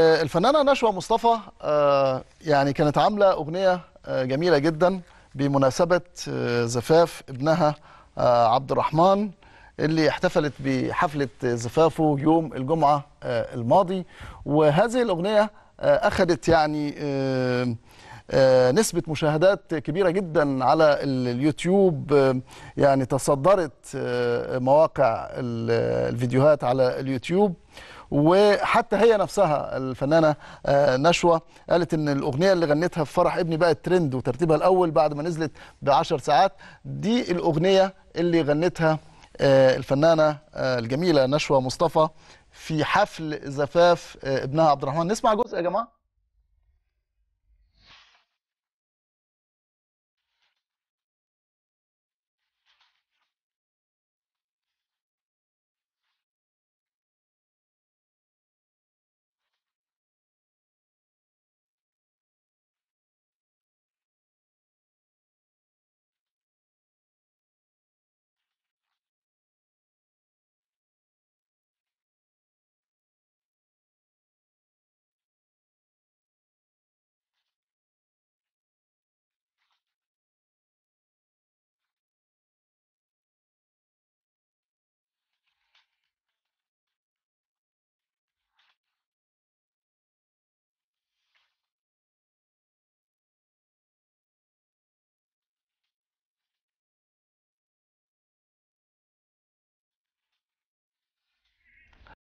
آه، الفنانة نشوى مصطفى آه، يعني كانت عاملة أغنية آه، جميلة جدا بمناسبة زفاف ابنها عبد الرحمن اللي احتفلت بحفلة زفافه يوم الجمعة الماضي وهذه الأغنية أخذت يعني آه، نسبة مشاهدات كبيرة جدا على اليوتيوب آه، يعني تصدرت آه، مواقع الفيديوهات على اليوتيوب وحتى هي نفسها الفنانة نشوة قالت ان الأغنية اللي غنتها في فرح ابني بقت ترند وترتيبها الأول بعد ما نزلت بعشر ساعات دي الأغنية اللي غنتها الفنانة الجميلة نشوة مصطفى في حفل زفاف ابنها عبد الرحمن نسمع جزء يا جماعة